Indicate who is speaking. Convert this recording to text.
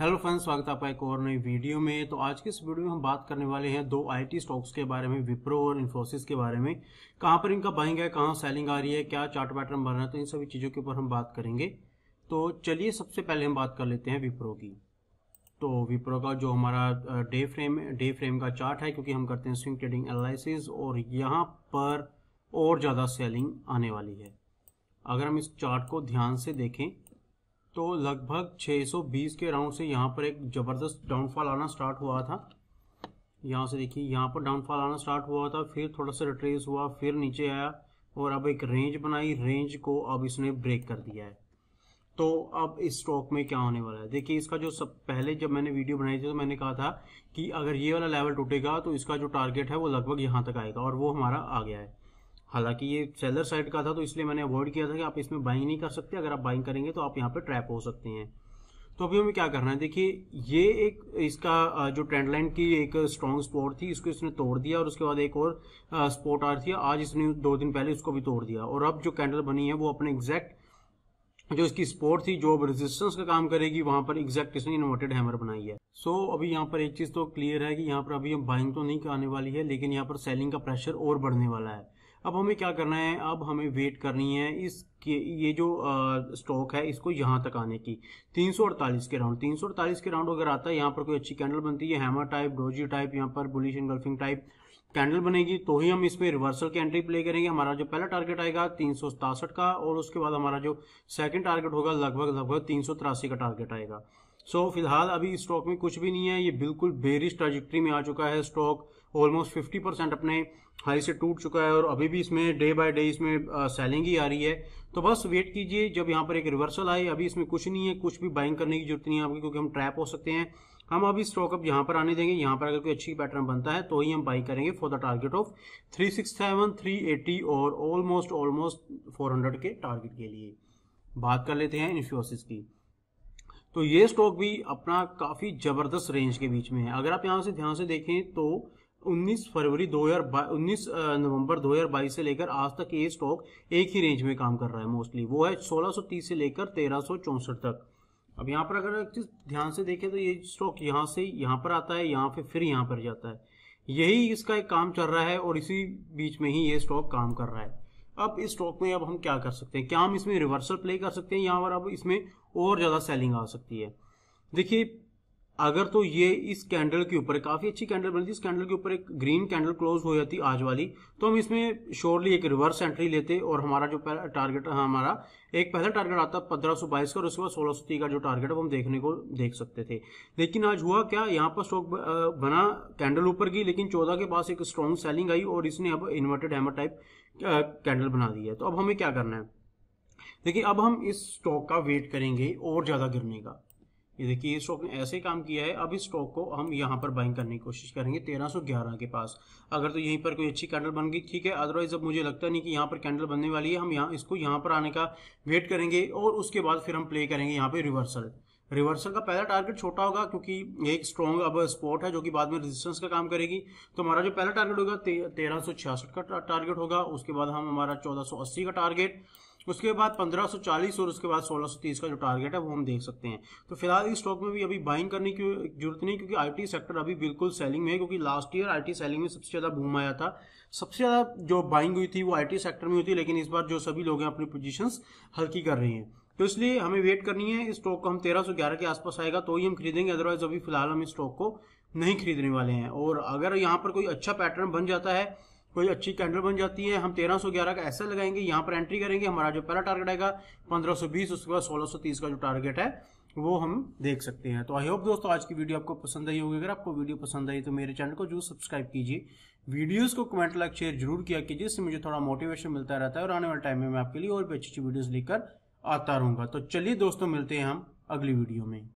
Speaker 1: hello friends स्वागत है आपका एक और नई वीडियो में तो आज के इस वीडियो में हम बात करने वाले हैं दो आईटी स्टॉक्स के बारे में विप्रो और इन्फोसिस के बारे में कहां पर इनका बाइंग है कहां सेलिंग आ रही है क्या चार्ट पैटर्न बन रहा है तो इन सभी चीज़ों के ऊपर हम बात करेंगे तो चलिए सबसे पहले हम बात कर लेते हैं विप्रो की तो विप्रो का जो हमारा डे फ्रेम डे फ्रेम का चार्ट है क्योंकि हम करते हैं स्विंग ट्रेडिंग एनालिसिस और यहाँ पर और ज़्यादा सेलिंग आने वाली है अगर हम इस चार्ट को ध्यान से देखें तो लगभग 620 के राउंड से यहाँ पर एक ज़बरदस्त डाउनफॉल आना स्टार्ट हुआ था यहाँ से देखिए यहाँ पर डाउनफॉल आना स्टार्ट हुआ था फिर थोड़ा सा रिट्रेस हुआ फिर नीचे आया और अब एक रेंज बनाई रेंज को अब इसने ब्रेक कर दिया है तो अब इस स्टॉक में क्या होने वाला है देखिए इसका जो सब पहले जब मैंने वीडियो बनाई थी तो मैंने कहा था कि अगर ये वाला लेवल टूटेगा तो इसका जो टारगेट है वो लगभग यहाँ तक आएगा और वो हमारा आ गया है हालांकि ये सेलर साइड का था तो इसलिए मैंने अवॉइड किया था कि आप इसमें बाइंग नहीं कर सकते अगर आप बाइंग करेंगे तो आप यहाँ पर ट्रैप हो सकते हैं तो अभी हमें क्या करना है देखिए ये एक इसका जो ट्रेंड लाइन की एक स्ट्रॉन्ग स्पोर्ट थी इसको इसने तोड़ दिया और उसके बाद एक और स्पोर्ट आ रही थी आज इसने दो दिन पहले उसको भी तोड़ दिया और अब जो कैंडल बनी है वो अपने एग्जैक्ट जो इसकी स्पोर्ट थी जो अब रेजिस्टेंस का काम करेगी वहां पर एग्जैक्ट इसने इन्वर्टेड हैमर बनाई है सो so, अभी यहाँ पर एक चीज तो क्लियर है कि यहाँ पर अभी हम बाइंग तो नहीं आने वाली है लेकिन यहाँ पर सेलिंग का प्रेशर और बढ़ने वाला है अब हमें क्या करना है अब हमें वेट करनी है इस ये जो स्टॉक है इसको यहाँ तक आने की 348 के राउंड 348 के राउंड अगर आता है यहाँ पर कोई अच्छी कैंडल बनती है हैमर टाइप डोजी टाइप यहाँ पर बुलिश गल्फिंग टाइप कैंडल बनेगी तो ही हम इसमें रिवर्सल की एंट्री प्ले करेंगे हमारा जो पहला टारगेट आएगा तीन का और उसके बाद हमारा जो सेकंड टारगेट होगा लगभग लगभग तीन का टारगेट आएगा सो so, फिलहाल अभी स्टॉक में कुछ भी नहीं है ये बिल्कुल बेरिश ट्रेजिक्ट्री में आ चुका है स्टॉक ऑलमोस्ट फिफ्टी परसेंट अपने हाई से टूट चुका है और अभी भी इसमें डे बाय डे इसमें सेलिंग ही आ रही है तो बस वेट कीजिए जब यहाँ पर एक रिवर्सल आए अभी इसमें कुछ नहीं है कुछ भी बाइंग करने की जरूरत नहीं है आपकी क्योंकि हम ट्रैप हो सकते हैं हम अभी स्टॉक अब यहाँ पर आने देंगे यहाँ पर अगर कोई अच्छी पैटर्न बनता है तो ही हम बाई करेंगे for the target of three six seven three eighty और ऑलमोस्ट ऑलमोस्ट फोर हंड्रेड के टारगेट के लिए बात कर लेते हैं इन्फ्योसिस की तो ये स्टॉक भी अपना काफ़ी ज़बरदस्त रेंज के बीच में है अगर आप यहाँ से ध्यान से देखें तो 19 फरवरी 2022 19 नवंबर 2022 से लेकर आज तक ये स्टॉक एक ही रेंज में काम कर रहा है मोस्टली वो है 1630 से लेकर तेरह तक अब यहाँ पर अगर एक चीज़ ध्यान से देखें तो ये स्टॉक यहाँ से यहाँ पर आता है यहाँ पे फिर यहाँ पर जाता है यही इसका एक काम चल रहा है और इसी बीच में ही ये स्टॉक काम कर रहा है अब इस स्टॉक में अब हम क्या कर सकते हैं क्या हम इसमें रिवर्सल प्ले कर सकते हैं यहाँ पर अब इसमें और ज़्यादा सेलिंग आ सकती है देखिए अगर तो ये इस कैंडल के ऊपर काफी अच्छी कैंडल बनी थी इस कैंडल के ऊपर एक ग्रीन कैंडल क्लोज हो जाती आज वाली तो हम इसमें श्योरली एक रिवर्स एंट्री लेते और हमारा जो टारगेट हाँ, हमारा एक पहला टारगेट आता पंद्रह सौ बाईस का और उसके बाद सोलह सौ तीस का जो टारगेट है हम देखने को देख सकते थे लेकिन आज हुआ क्या यहाँ पर स्टॉक बना कैंडल ऊपर की लेकिन चौदह के पास एक स्ट्रॉन्ग सेलिंग आई और इसने अब इन्वर्टेड हैमर टाइप कैंडल बना दी है तो अब हमें क्या करना है देखिए अब हम इस स्टॉक का वेट करेंगे और ज्यादा गिरने का ये देखिए ये स्टॉक ने ऐसे काम किया है अब इस स्टॉक को हम यहाँ पर बाइंग करने की कोशिश करेंगे 1311 के पास अगर तो यहीं पर कोई अच्छी कैंडल बन गई ठीक है अदरवाइज अब मुझे लगता नहीं कि यहाँ पर कैंडल बनने वाली है हम यहाँ इसको यहाँ पर आने का वेट करेंगे और उसके बाद फिर हम प्ले करेंगे यहाँ पर रिवर्सल रिवर्सल का पहला टारगेट छोटा होगा क्योंकि एक स्ट्रॉन्ग अब स्पॉट है जो कि बाद में रेजिस्टेंस का काम करेगी तो हमारा जो पहला टारगेट होगा सौ तेरह का टारगेट होगा उसके बाद हम हमारा 1480 का टारगेट उसके बाद 1540 और उसके बाद 1630 का जो टारगेट है वो हम देख सकते हैं तो फिलहाल इस स्टॉक में भी अभी बाइंग करने की जरूरत नहीं क्योंकि आईटी सेक्टर अभी बिल्कुल सेलिंग में है क्योंकि लास्ट ईयर आईटी सेलिंग में सबसे ज़्यादा बूम आया था सबसे ज़्यादा जो बाइंग हुई थी वो आई सेक्टर में हुई थी लेकिन इस बार जो सभी लोग हैं अपनी पोजिशन हल्की कर रहे हैं तो इसलिए हमें वेट करनी है इस स्टॉक को हम तेरह के आसपास आएगा तो ही हम खरीदेंगे अदरवाइज अभी फिलहाल हम इस स्टॉक को नहीं खरीदने वाले हैं और अगर यहाँ पर कोई अच्छा पैटर्न बन जाता है कोई अच्छी कैंडल बन जाती है हम 1311 का ऐसा लगाएंगे यहाँ पर एंट्री करेंगे हमारा जो पहला टारगेट आएगा 1520 उसके बाद 1630 का जो टारगेट है वो हम देख सकते हैं तो आई होप दोस्तों आज की वीडियो आपको पसंद आई होगी अगर आपको वीडियो पसंद आई तो मेरे चैनल को जरूर सब्सक्राइब कीजिए वीडियोस को कमेंट लाइक शेयर जरूर किया कीजिए इससे मुझे थोड़ा मोटिवेशन मिलता रहता है और आने वाले टाइम में मैं आपके लिए और भी अच्छी अच्छी वीडियोस लेकर आता रहूंगा तो चलिए दोस्तों मिलते हैं हम अगली वीडियो में